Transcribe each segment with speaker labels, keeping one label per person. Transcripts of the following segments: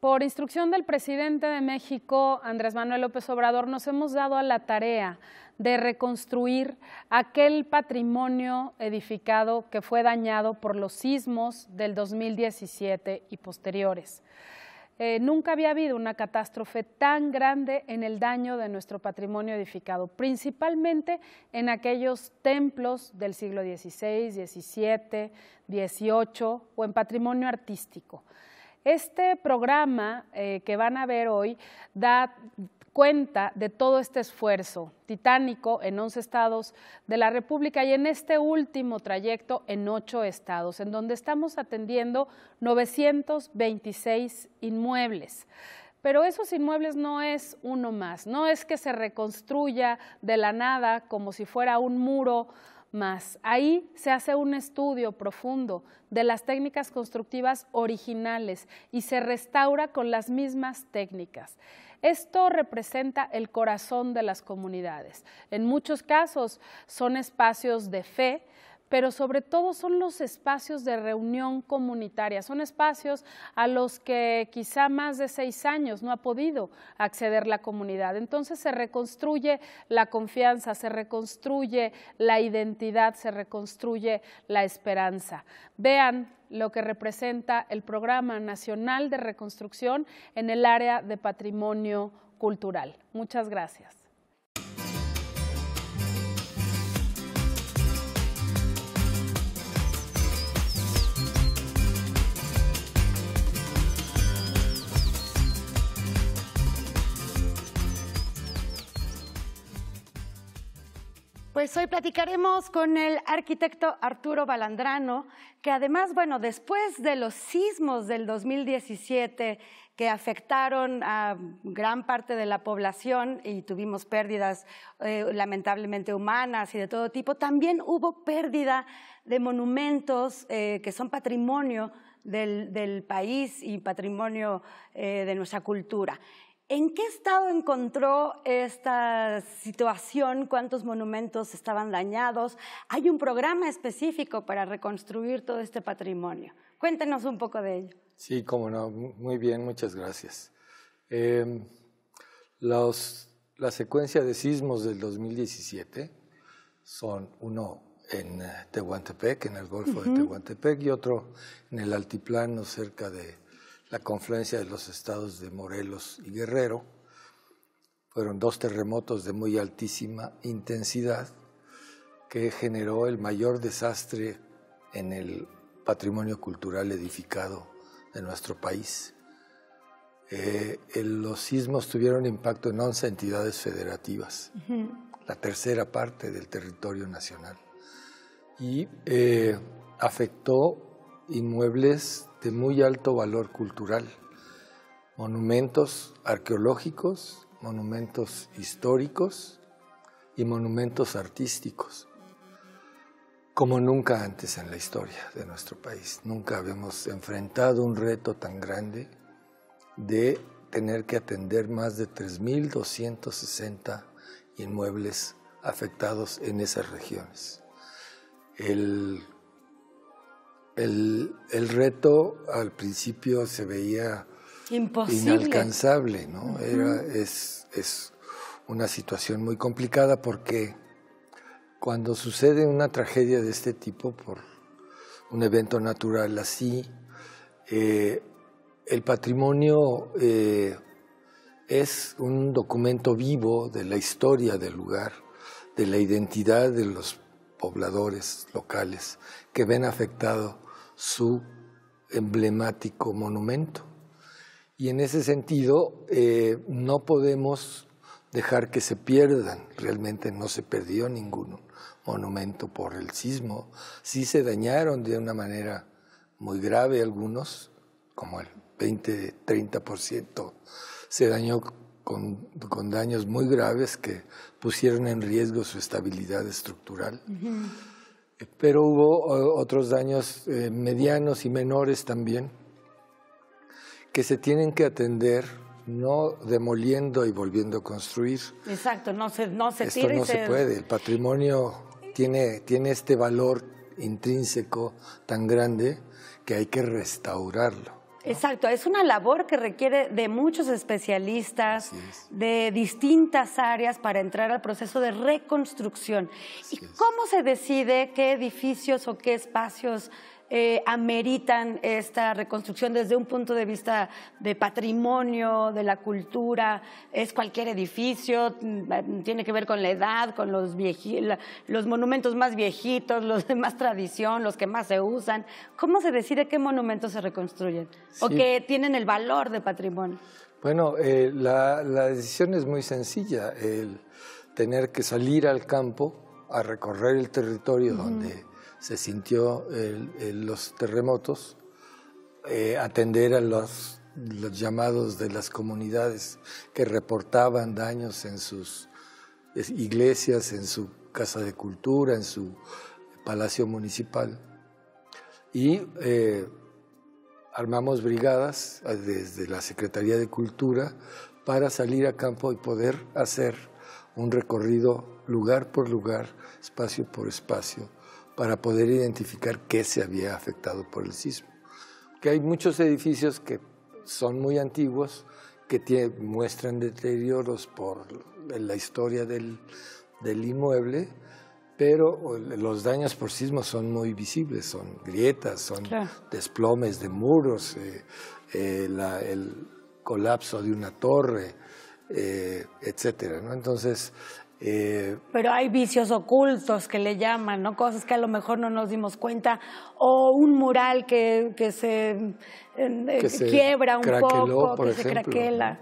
Speaker 1: Por instrucción del presidente de México, Andrés Manuel López Obrador, nos hemos dado a la tarea de reconstruir aquel patrimonio edificado que fue dañado por los sismos del 2017 y posteriores. Eh, nunca había habido una catástrofe tan grande en el daño de nuestro patrimonio edificado, principalmente en aquellos templos del siglo XVI, XVII, XVIII o en patrimonio artístico. Este programa eh, que van a ver hoy da cuenta de todo este esfuerzo titánico en 11 estados de la República y en este último trayecto en 8 estados, en donde estamos atendiendo 926 inmuebles. Pero esos inmuebles no es uno más, no es que se reconstruya de la nada como si fuera un muro más. Ahí se hace un estudio profundo de las técnicas constructivas originales y se restaura con las mismas técnicas. Esto representa el corazón de las comunidades. En muchos casos son espacios de fe, pero sobre todo son los espacios de reunión comunitaria, son espacios a los que quizá más de seis años no ha podido acceder la comunidad. Entonces se reconstruye la confianza, se reconstruye la identidad, se reconstruye la esperanza. Vean lo que representa el Programa Nacional de Reconstrucción en el área de patrimonio cultural. Muchas gracias.
Speaker 2: Pues hoy platicaremos con el arquitecto Arturo Balandrano, que además, bueno, después de los sismos del 2017 que afectaron a gran parte de la población y tuvimos pérdidas eh, lamentablemente humanas y de todo tipo, también hubo pérdida de monumentos eh, que son patrimonio del, país y patrimonio eh, de nuestra cultura. ¿En qué estado encontró esta situación? ¿Cuántos monumentos estaban dañados? ¿Hay un programa específico para reconstruir todo este patrimonio? Cuéntenos un poco de ello.
Speaker 3: Sí, cómo no. Muy bien, muchas gracias. Em, la secuencia de sismos del 2017 son uno en eh, Tehuantepec, en el Golfo de Tehuantepec, y otro en el altiplano cerca de la confluencia de los estados de Morelos y Guerrero. Fueron dos terremotos de muy altísima intensidad que generó el mayor desastre en el patrimonio cultural edificado de nuestro país. Eh, los sismos tuvieron impacto en 11 entidades federativas, la tercera parte del territorio nacional, y eh, afectó inmuebles de muy alto valor cultural, monumentos arqueológicos, monumentos históricos y monumentos artísticos, como nunca antes en la historia de nuestro país. Nunca habíamos enfrentado un reto tan grande de tener que atender más de 3.260 inmuebles afectados en esas regiones. El el, reto al principio se veía
Speaker 2: inalcanzable,
Speaker 3: ¿no? Era, es, es una situación muy complicada porque cuando sucede una tragedia de este tipo por un evento natural así, eh, el patrimonio eh, es un documento vivo de la historia del lugar, de la identidad de los pobladores locales que ven afectado su emblemático monumento. Y en ese sentido, eh, no podemos dejar que se pierdan. Realmente no se perdió ningún monumento por el sismo. Sí se dañaron de una manera muy grave algunos, como el 20-30% se dañó con, daños muy graves que pusieron en riesgo su estabilidad estructural pero hubo otros daños eh, medianos y menores también que se tienen que atender no demoliendo y volviendo a construir.
Speaker 2: Exacto, no se, no se no se... se... puede.
Speaker 3: El patrimonio tiene, tiene este valor intrínseco tan grande que hay que restaurarlo.
Speaker 2: Exacto, es una labor que requiere de muchos especialistas, de distintas áreas para entrar al proceso de reconstrucción. ¿Y cómo se decide qué edificios o qué espacios eh, ameritan esta reconstrucción desde un punto de vista de patrimonio, de la cultura, es cualquier edificio, mm, tiene que ver con la edad, con los, monumentos más viejitos, los de más tradición, los que más se usan. ¿Cómo se decide qué monumentos se reconstruyen o que tienen el valor de patrimonio?
Speaker 3: Bueno, eh, la, decisión es muy sencilla, el tener que salir al campo a recorrer el territorio donde se sintió los terremotos, eh, atender a los, llamados de las comunidades que reportaban daños en sus iglesias, en su casa de cultura, en su palacio municipal. Y eh, armamos brigadas eh, desde la Secretaría de Cultura para salir a campo y poder hacer un recorrido lugar por lugar, espacio por espacio, para poder identificar qué se había afectado por el sismo. Que hay muchos edificios que son muy antiguos, que muestran deterioros por la historia del, inmueble, pero los daños por sismo son muy visibles, son grietas, son desplomes de muros, eh, eh, el colapso de una torre, eh, etcétera. ¿no? Entonces, eh,
Speaker 2: Pero hay vicios ocultos que le llaman, ¿no? Cosas que a lo mejor no nos dimos cuenta. O un mural que, que, se, eh, quiebra un poco, se craquela.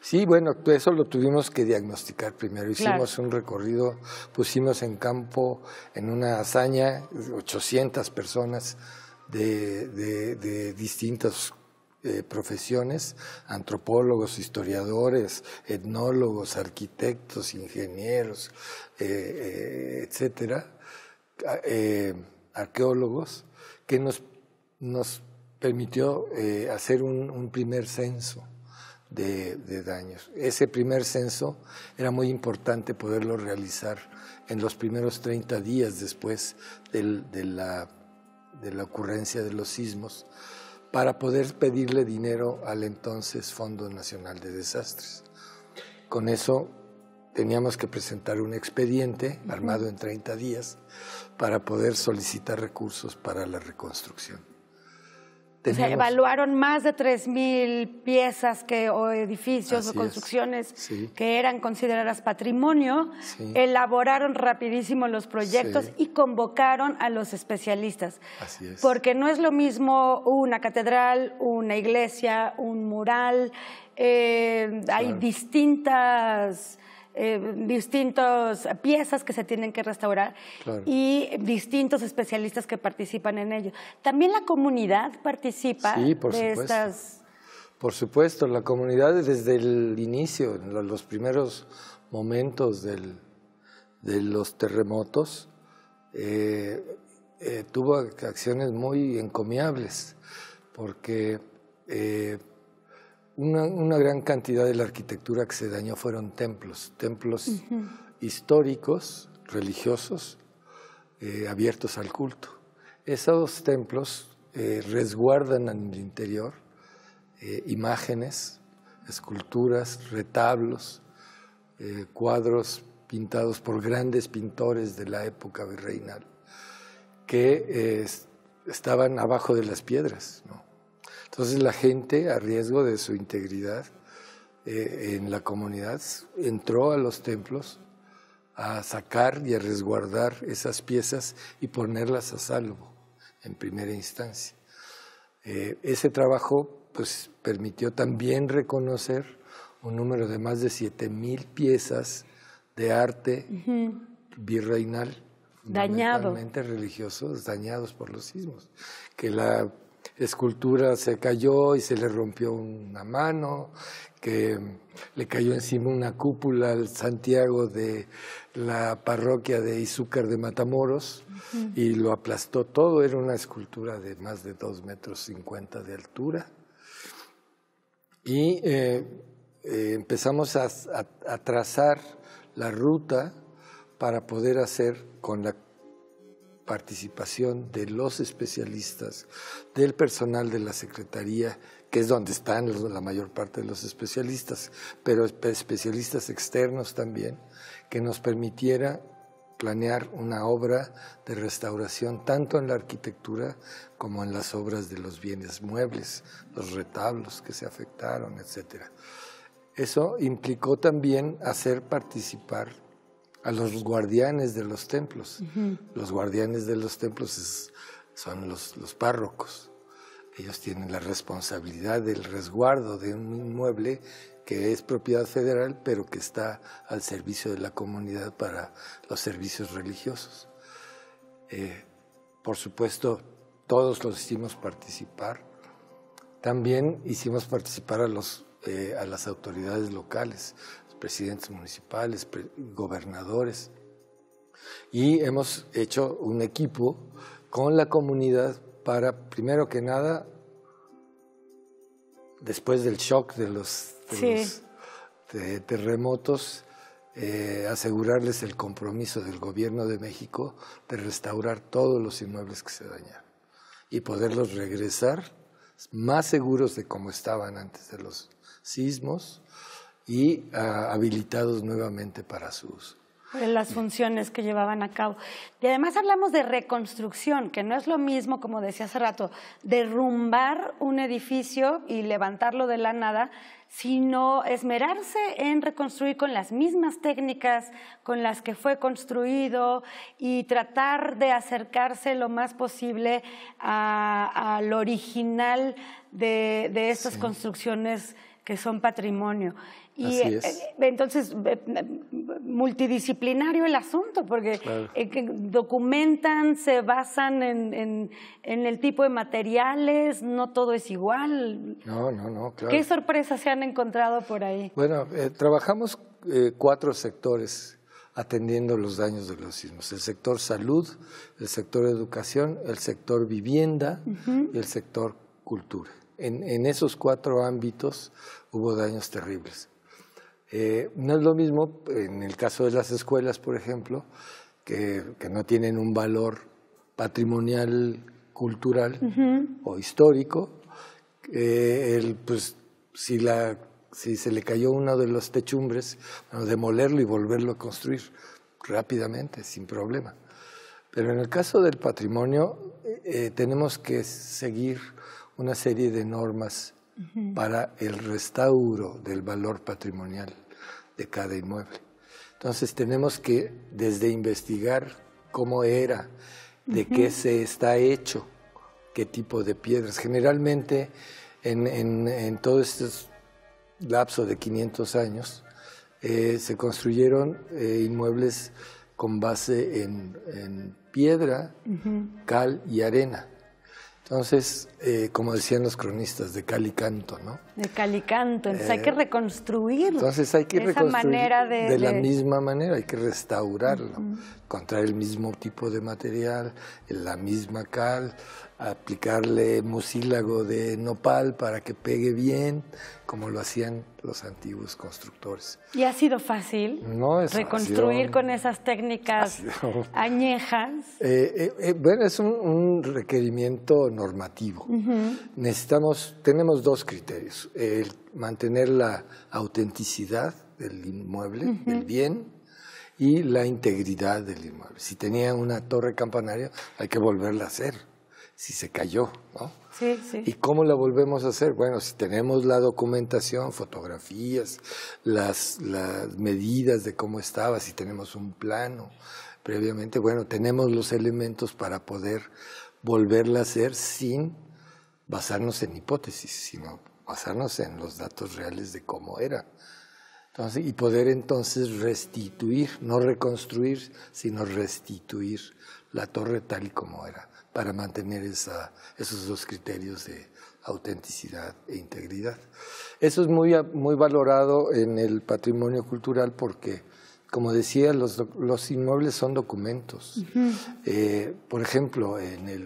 Speaker 3: Sí, bueno, eso lo tuvimos que diagnosticar primero. Hicimos un recorrido, pusimos en campo, en una hazaña, 800 personas de, de, de distintos profesiones, antropólogos, historiadores, etnólogos, arquitectos, ingenieros, eh, eh, etcétera, eh, arqueólogos, que nos, permitió hacer un, primer censo. De, daños. Ese primer censo era muy importante poderlo realizar en los primeros 30 días después de la ocurrencia de los sismos, para poder pedirle dinero al entonces Fondo Nacional de Desastres. Con eso teníamos que presentar un expediente armado en 30 días para poder solicitar recursos para la reconstrucción evaluaron
Speaker 2: más de 3.000 piezas que, o edificios o construcciones que eran consideradas patrimonio, elaboraron rapidísimo los proyectos y convocaron a los especialistas. Porque no es lo mismo una catedral, una iglesia, un mural, eh, hay distintas eh, distintas piezas que se tienen que restaurar y distintos especialistas que participan en ello. También la comunidad participa sí, estas...
Speaker 3: Por supuesto, la comunidad desde el inicio, en los primeros momentos de los terremotos, eh, eh, tuvo acciones muy encomiables, porque una, gran cantidad de la arquitectura que se dañó fueron templos, templos históricos, religiosos, eh, abiertos al culto. Esos templos eh, resguardan en el interior eh, imágenes, esculturas, retablos, cuadros pintados por grandes pintores de la época virreinal, que estaban abajo de las piedras. ¿no? Entonces la gente, a riesgo de su integridad eh, en la comunidad, entró a los templos a sacar y a resguardar esas piezas y ponerlas a salvo en primera instancia. Eh, ese trabajo pues, permitió también reconocer un número de más de 7.000 piezas de arte virreinal,
Speaker 2: dañados,
Speaker 3: religiosos, dañados por los sismos, que la escultura se cayó y se le rompió una mano, que le cayó encima una cúpula al Santiago de la parroquia de Izúcar de Matamoros y lo aplastó todo. Era una escultura de más de dos metros cincuenta de altura. Y eh, eh, empezamos a, trazar la ruta para poder hacer con la participación de los especialistas, del personal de la Secretaría, que es donde están la mayor parte de los especialistas, pero especialistas externos también, que nos permitiera planear una obra de restauración tanto en la arquitectura como en las obras de los bienes muebles, los retablos que se afectaron, etc. Eso implicó también hacer participar a los guardianes de los templos. Los guardianes de los templos son los, párrocos. Ellos tienen la responsabilidad del resguardo de un inmueble que es propiedad federal, pero que está al servicio de la comunidad para los servicios religiosos. Eh, por supuesto, todos los hicimos participar. También hicimos participar a eh, las autoridades locales presidentes municipales, gobernadores. Y hemos hecho un equipo con la comunidad para, primero que nada, después del shock de los, terremotos, eh, asegurarles el compromiso del gobierno de México de restaurar todos los inmuebles que se dañaron y poderlos regresar más seguros de cómo estaban antes de los sismos y ah, habilitados nuevamente para su uso.
Speaker 2: las funciones que llevaban a cabo. Y además hablamos de reconstrucción, que no es lo mismo, como decía hace rato, derrumbar un edificio y levantarlo de la nada, sino esmerarse en reconstruir con las mismas técnicas con las que fue construido y tratar de acercarse lo más posible al original de, estas construcciones que son patrimonio. Y eh, eh, entonces, eh, multidisciplinario el asunto, porque documentan, se basan en, el tipo de materiales, no todo es igual.
Speaker 3: No, no, no, claro. ¿Qué
Speaker 2: sorpresas se han encontrado por ahí?
Speaker 3: Bueno, trabajamos cuatro sectores atendiendo los daños de los sismos. El sector salud, el sector educación, el sector vivienda y el sector cultura en, esos cuatro ámbitos hubo daños terribles. Eh, no es lo mismo en el caso de las escuelas, por ejemplo, que, que no tienen un valor patrimonial cultural o histórico. Eh, el, pues, si, la, si se le cayó uno de los techumbres, demolerlo y volverlo a construir rápidamente, sin problema. Pero en el caso del patrimonio, eh, tenemos que seguir una serie de normas para el restauro del valor patrimonial de cada inmueble. Entonces tenemos que desde investigar cómo era, de qué se está hecho, qué tipo de piedras. Generalmente en, todo este lapso de 500 años eh, se construyeron eh, inmuebles con base en, piedra, cal y arena. Entonces, eh, como decían los cronistas, de cal y canto, ¿no?
Speaker 2: De cal y canto, entonces hay que eh, reconstruirlo. Entonces hay que esa de, la misma
Speaker 3: manera, hay que restaurarlo, encontrar el mismo tipo de material, la misma cal, aplicarle mucílago de nopal para que pegue bien, como lo hacían los antiguos constructores.
Speaker 2: ¿Y ha sido fácil
Speaker 3: reconstruir con
Speaker 2: esas técnicas añejas?
Speaker 3: Eh, eh, eh, bueno, es un, requerimiento normativo. tenemos dos criterios, el mantener la autenticidad del inmueble, del bien, y la integridad del inmueble. Si tenía una torre campanaria, hay que volverla a hacer si se cayó, ¿no? Sí, sí. ¿Y cómo la volvemos a hacer? Bueno, si tenemos la documentación, fotografías, las, las medidas de cómo estaba, si tenemos un plano previamente, bueno, tenemos los elementos para poder volverla a hacer sin basarnos en hipótesis, sino basarnos en los datos reales de cómo era. Entonces, y poder entonces restituir, no reconstruir, sino restituir la torre tal y como era para mantener esos dos criterios de autenticidad e integridad. Eso es muy, valorado en el patrimonio cultural porque, como decía, los, inmuebles son documentos. Eh, por ejemplo, en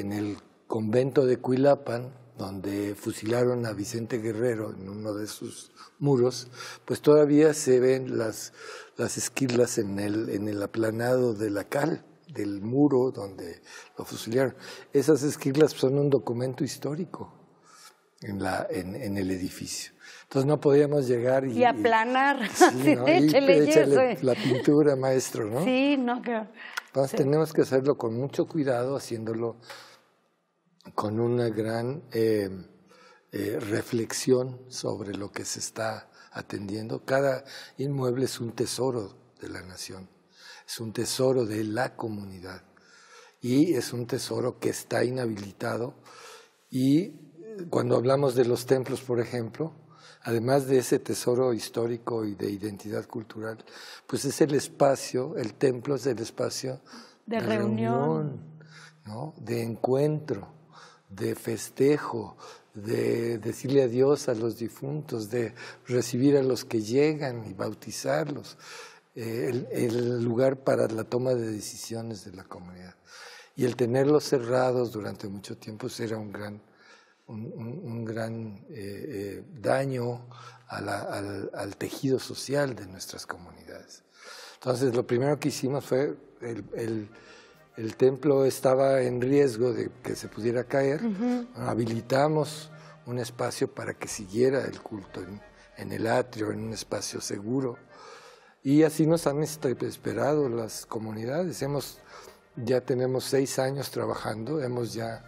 Speaker 3: el, convento de Cuilapan, donde fusilaron a Vicente Guerrero en uno de sus muros, pues todavía se ven las, las esquilas en el, en el aplanado de la cal del muro donde lo fusilaron. Esas esquirlas pues, son un documento histórico en, el edificio. Entonces no podíamos llegar y... Y aplanar,
Speaker 2: la pintura,
Speaker 3: maestro, ¿no? Sí, no creo. Entonces tenemos que hacerlo con mucho cuidado, haciéndolo con una gran eh, eh, reflexión sobre lo que se está atendiendo. Cada inmueble es un tesoro de la nación es un tesoro de la comunidad y es un tesoro que está inhabilitado y eh, cuando hablamos de los templos, por ejemplo, además de ese tesoro histórico y de identidad cultural, pues es el espacio, el templo es el espacio
Speaker 1: de, reunión,
Speaker 3: de encuentro, de festejo, de decirle adiós a los difuntos, de recibir a los que llegan y bautizarlos. Eh, el, lugar para la toma de decisiones de la comunidad. Y el tenerlos cerrados durante mucho tiempo pues, era un gran, eh, eh, daño al, tejido social de nuestras comunidades. Entonces, lo primero que hicimos fue, el, el, templo estaba en riesgo de que se pudiera caer, habilitamos un espacio para que siguiera el culto en el atrio, en un espacio seguro y así nos han este, esperado las comunidades. Hemos, ya tenemos seis años trabajando, hemos ya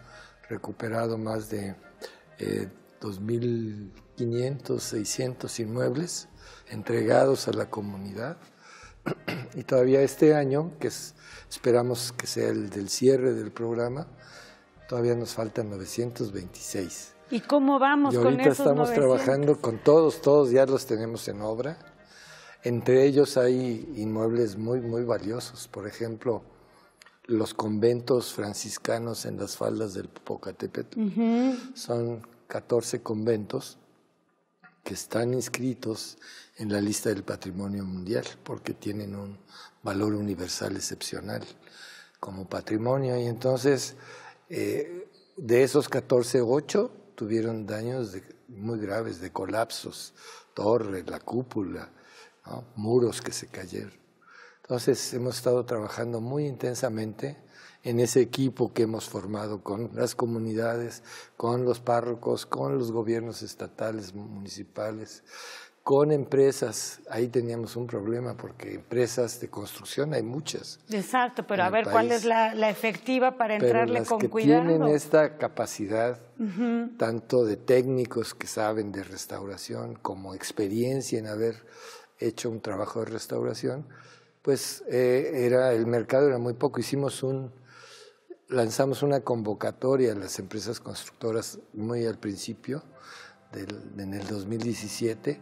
Speaker 3: recuperado más de eh, 2.500, 600 inmuebles entregados a la comunidad. Y todavía este año, que esperamos que sea el del cierre del programa, todavía nos faltan 926.
Speaker 2: ¿Y cómo vamos y ahorita estamos trabajando
Speaker 3: con todos, todos ya los tenemos en obra. Entre ellos hay inmuebles muy, muy valiosos. Por ejemplo, los conventos franciscanos en las faldas del Popocatépetl. Son 14 conventos que están inscritos en la lista del patrimonio mundial porque tienen un valor universal excepcional como patrimonio. Y entonces, eh, de esos 14, 8 tuvieron daños muy graves de colapsos, torres, la cúpula, muros que se cayeron. Entonces hemos estado trabajando muy intensamente en ese equipo que hemos formado con las comunidades, con los párrocos, con los gobiernos estatales, municipales, con empresas. Ahí teníamos un problema porque empresas de construcción hay muchas.
Speaker 2: Exacto, pero a ver cuál es la, efectiva para entrarle con que cuidado? Tienen
Speaker 3: esta capacidad tanto de técnicos que saben de restauración como experiencia en haber hecho un trabajo de restauración, pues eh, era, el mercado era muy poco. Hicimos un, lanzamos una convocatoria a las empresas constructoras muy al principio, en el 2017,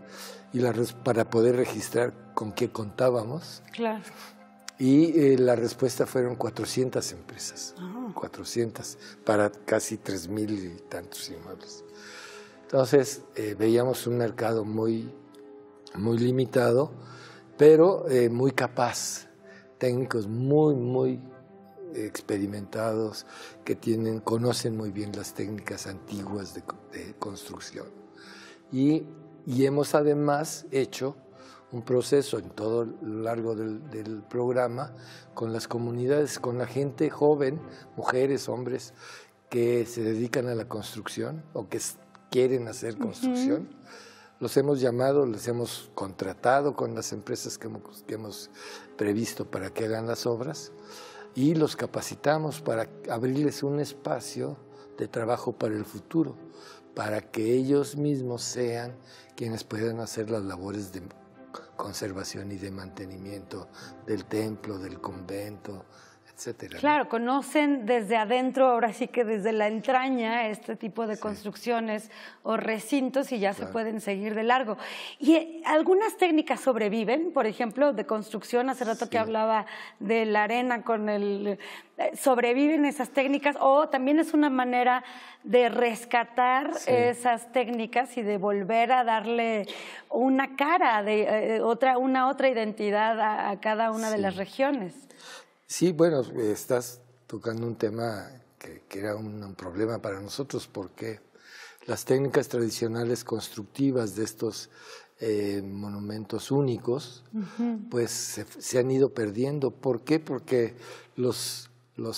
Speaker 3: y para poder registrar con qué contábamos. Claro. Y eh, la respuesta fueron 400 empresas, 400, ah. para casi 3.000 y tantos inmuebles. Entonces eh, veíamos un mercado muy muy limitado, pero eh, muy capaz, técnicos muy, muy experimentados que tienen, conocen muy bien las técnicas antiguas de, construcción. Y, y, hemos además hecho un proceso en todo lo largo del, programa con las comunidades, con la gente joven, mujeres, hombres, que se dedican a la construcción o que quieren hacer construcción los hemos llamado, los hemos contratado con las empresas que hemos, que hemos previsto para que hagan las obras y los capacitamos para abrirles un espacio de trabajo para el futuro, para que ellos mismos sean quienes puedan hacer las labores de conservación y de mantenimiento del templo, del convento,
Speaker 2: Claro, conocen desde adentro, ahora sí que desde la entraña, este tipo de construcciones o recintos y ya se pueden seguir de largo. Y eh, algunas técnicas sobreviven, por ejemplo, de construcción, hace rato que hablaba de la arena con el... Eh, ¿Sobreviven esas técnicas o también es una manera de rescatar esas técnicas y de volver a darle una cara, de, eh, otra, una otra identidad a cada una de las regiones?
Speaker 3: Sí, bueno, estás tocando un tema que, era un, problema para nosotros porque las técnicas tradicionales constructivas de estos eh, monumentos únicos, pues se, han ido perdiendo. ¿Por qué? Porque los,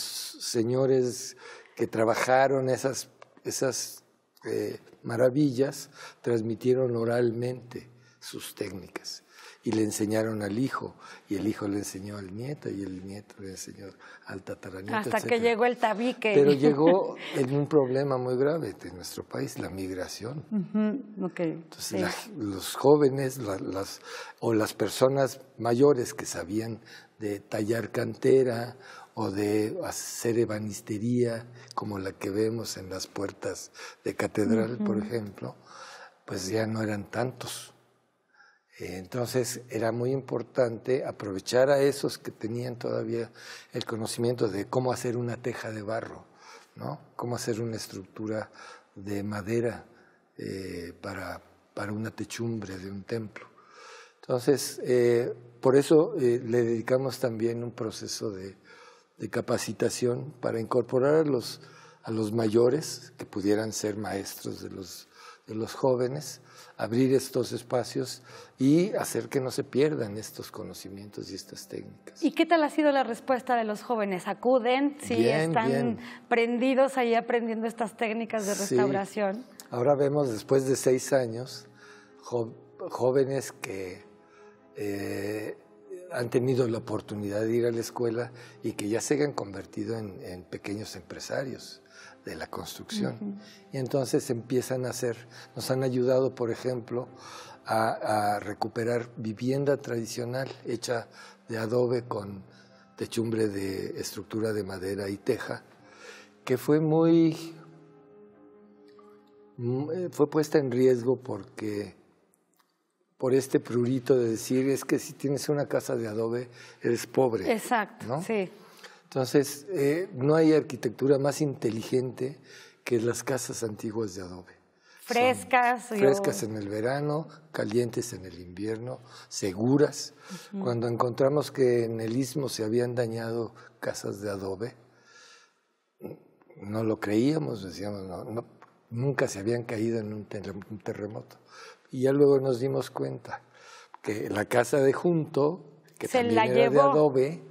Speaker 3: señores que trabajaron esas, eh, maravillas transmitieron oralmente sus técnicas y le enseñaron al hijo, y el hijo le enseñó al nieto, y el nieto le enseñó al tataranieto. Hasta que
Speaker 2: llegó el tabique. Pero llegó
Speaker 3: en un problema muy grave de nuestro país, la migración.
Speaker 2: Entonces,
Speaker 3: los jóvenes las, o las personas mayores que sabían de tallar cantera o de hacer ebanistería, como la que vemos en las puertas de catedral, por ejemplo, pues ya no eran tantos. Entonces era muy importante aprovechar a esos que tenían todavía el conocimiento de cómo hacer una teja de barro, cómo hacer una estructura de madera eh, para, una techumbre de un templo. Entonces, eh, por eso eh, le dedicamos también un proceso de, capacitación para incorporar a los, a los mayores que pudieran ser maestros de los de los jóvenes, abrir estos espacios y hacer que no se pierdan estos conocimientos y estas técnicas.
Speaker 2: ¿Y qué tal ha sido la respuesta de los jóvenes? ¿Acuden? ¿Sí están prendidos ahí aprendiendo estas técnicas de restauración?
Speaker 3: Ahora vemos después de seis años jóvenes que eh, han tenido la oportunidad de ir a la escuela y que ya se han convertido en pequeños empresarios de la construcción. Y entonces empiezan a hacer, nos han ayudado, por ejemplo, a, recuperar vivienda tradicional hecha de adobe con techumbre de estructura de madera y teja, que fue muy mm, eh, fue puesta en riesgo porque por este prurito de decir es que si tienes una casa de adobe eres pobre.
Speaker 2: Exacto.
Speaker 3: Sí. Entonces, eh, no hay arquitectura más inteligente que las casas antiguas de adobe.
Speaker 2: Frescas. frescas
Speaker 3: en el verano, calientes en el invierno, seguras. Cuando encontramos que en el istmo se habían dañado casas de adobe, no lo creíamos, decíamos, no, nunca se habían caído en un terremoto. Y ya luego nos dimos cuenta que la casa de Junto, que también era de adobe,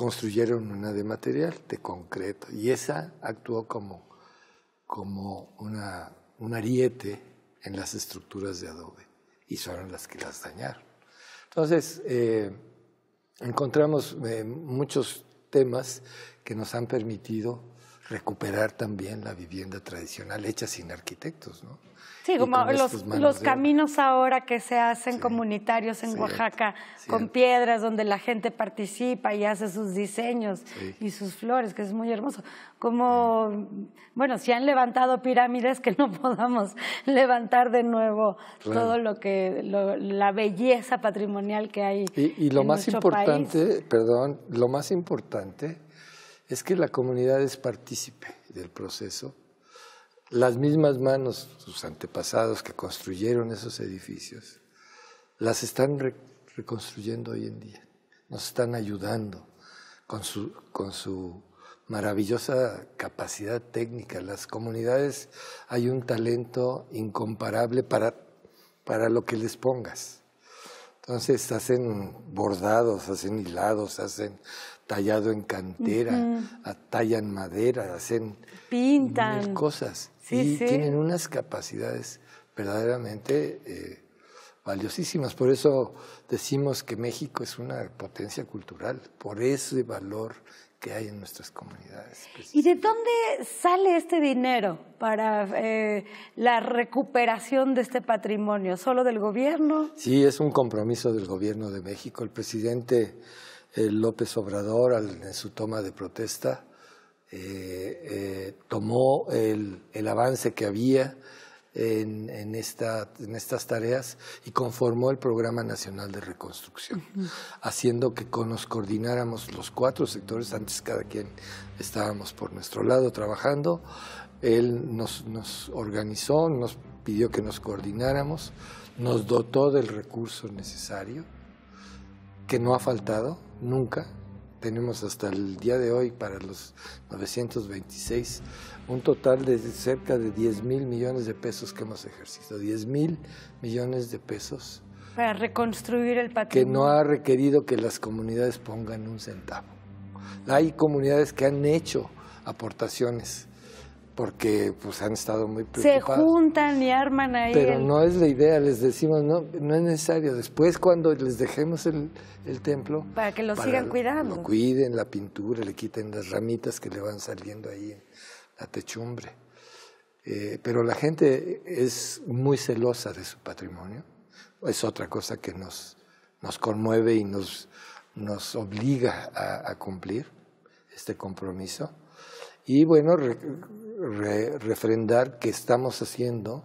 Speaker 3: construyeron una de material, de concreto, y esa actuó como, como una, un ariete en las estructuras de adobe, y fueron las que las dañaron. Entonces, eh, encontramos eh, muchos temas que nos han permitido recuperar también la vivienda tradicional hecha sin arquitectos, ¿no? Sí, como los, caminos
Speaker 2: ahora que se hacen comunitarios en Oaxaca, con piedras donde la gente participa y hace sus diseños y sus flores, que es muy hermoso. Como, bueno, si han levantado pirámides, que no podamos levantar de nuevo todo lo que, la belleza patrimonial que hay. Y, lo más importante,
Speaker 3: perdón, lo más importante es que la comunidad es partícipe del proceso. Las mismas manos, sus antepasados que construyeron esos edificios, las están reconstruyendo hoy en día, nos están ayudando con su, maravillosa capacidad técnica. Las comunidades hay un talento incomparable para, para lo que les pongas. Entonces hacen bordados, hacen hilados, hacen tallado en cantera, tallan madera, hacen
Speaker 1: pintan
Speaker 3: cosas y tienen unas capacidades verdaderamente eh, valiosísimas. Por eso decimos que México es una potencia cultural, por ese valor que hay en nuestras comunidades.
Speaker 2: ¿Y de dónde sale este dinero para eh, la recuperación de este patrimonio? ¿Solo del gobierno?
Speaker 3: Sí, es un compromiso del gobierno de México. El presidente López Obrador en su toma de protesta eh, eh, tomó el, avance que había en, estas tareas y conformó el Programa Nacional de Reconstrucción, haciendo que nos coordináramos los cuatro sectores, antes cada quien estábamos por nuestro lado trabajando, él nos, nos organizó, nos pidió que nos coordináramos, nos dotó del recurso necesario, que no ha faltado, nunca. Tenemos hasta el día de hoy, para los 926, un total de cerca de 10 mil millones de pesos que hemos ejercido. 10 mil millones de pesos.
Speaker 2: Para reconstruir el patrimonio. Que no ha
Speaker 3: requerido que las comunidades pongan un centavo. Hay comunidades que han hecho aportaciones porque pues han estado muy preocupados. Se
Speaker 2: juntan y arman ahí. Pero no
Speaker 3: es la idea, les decimos, no, no es necesario. Después cuando les dejemos el, el templo... Para que lo sigan cuidando. Lo cuiden, la pintura, le quiten las ramitas que le van saliendo ahí la techumbre. Eh, pero la gente es muy celosa de su patrimonio. Es otra cosa que nos, nos conmueve y nos, nos obliga a, a cumplir este compromiso. Y bueno, refrendar que estamos haciendo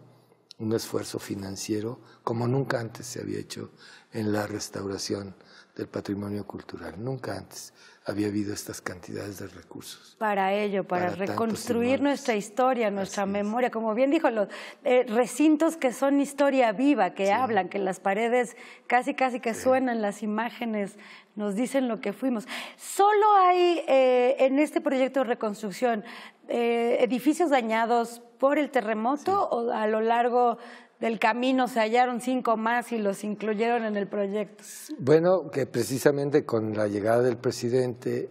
Speaker 3: un esfuerzo financiero como nunca antes se había hecho en la restauración del patrimonio cultural. Nunca antes había habido estas cantidades de recursos.
Speaker 2: Para ello, para, reconstruir nuestra historia, nuestra memoria. Como bien dijo, los eh, recintos que son historia viva, que hablan, que las paredes casi, casi que suenan, las imágenes nos dicen lo que fuimos. Solo hay eh, en este proyecto de reconstrucción eh, edificios dañados por el terremoto o a lo largo del camino se hallaron cinco más y los incluyeron en el proyecto?
Speaker 3: Bueno, que precisamente con la llegada del presidente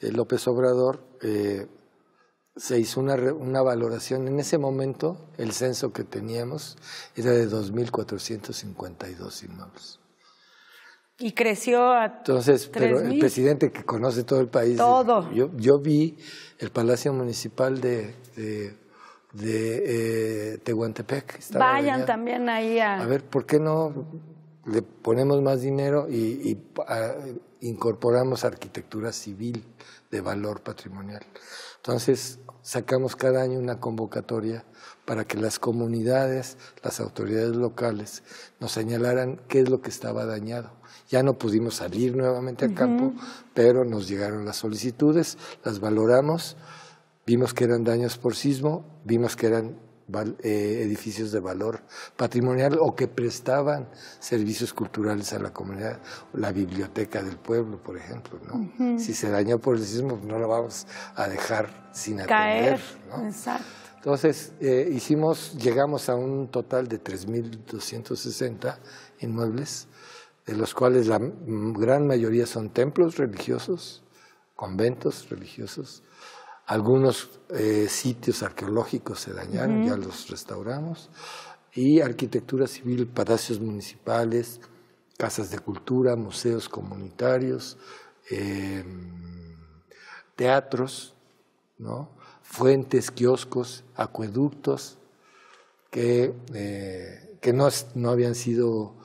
Speaker 3: eh, López Obrador eh, se hizo una, una valoración. En ese momento el censo que teníamos era de 2.452 inmuebles.
Speaker 2: Y creció a.
Speaker 3: Entonces, pero el presidente que conoce todo el país. Todo. Yo, yo vi el Palacio Municipal de, de, de eh, Tehuantepec. Vayan también ahí a. A ver, ¿por qué no le ponemos más dinero y, ah, incorporamos arquitectura civil de valor patrimonial? Entonces, sacamos cada año una convocatoria para que las comunidades, las autoridades locales, nos señalaran qué es lo que estaba dañado ya no pudimos salir nuevamente al campo, pero nos llegaron las solicitudes, las valoramos, vimos que eran daños por sismo, vimos que eran eh, edificios de valor patrimonial o que prestaban servicios culturales a la comunidad, la biblioteca del pueblo, por ejemplo. ¿no? Si se dañó por el sismo, pues, no la vamos a dejar sin atender. ¿no? Entonces, eh, hicimos, llegamos a un total de 3.260 inmuebles de los cuales la gran mayoría son templos religiosos, conventos religiosos. Algunos eh, sitios arqueológicos se dañaron, ya los restauramos. Y arquitectura civil, palacios municipales, casas de cultura, museos comunitarios, em, teatros, ¿no? fuentes, kioscos, acueductos, que, eh, que no, no habían sido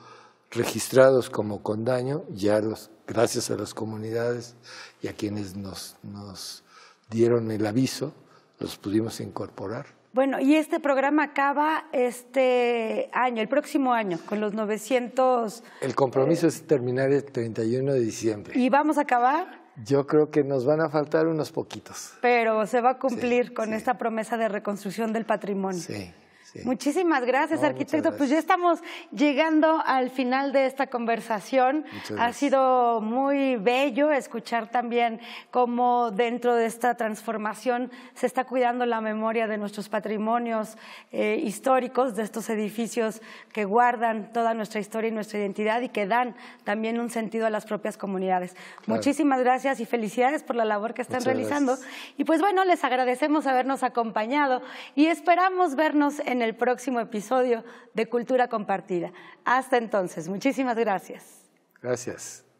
Speaker 3: registrados como con daño, ya los, gracias a las comunidades y a quienes nos, nos dieron el aviso, los pudimos incorporar.
Speaker 2: Bueno, y este programa acaba este año, el próximo año, con los 900...
Speaker 3: El compromiso eh, es terminar el 31 de diciembre.
Speaker 2: ¿Y vamos a acabar?
Speaker 3: Yo creo que nos van a faltar unos poquitos.
Speaker 2: Pero se va a cumplir con esta promesa de reconstrucción del patrimonio. Sí. Muchísimas gracias, arquitecto. Pues ya estamos llegando al final de esta conversación. Ha sido muy bello escuchar también cómo dentro de esta transformación se está cuidando la memoria de nuestros patrimonios eh, históricos, de estos edificios que guardan toda nuestra historia y nuestra identidad y que dan también un sentido a las propias comunidades. Muchísimas gracias y felicidades por la labor que están realizando. Y pues bueno, les agradecemos habernos acompañado y esperamos vernos en el próximo episodio de Cultura Compartida. Hasta entonces, muchísimas gracias.
Speaker 3: Gracias.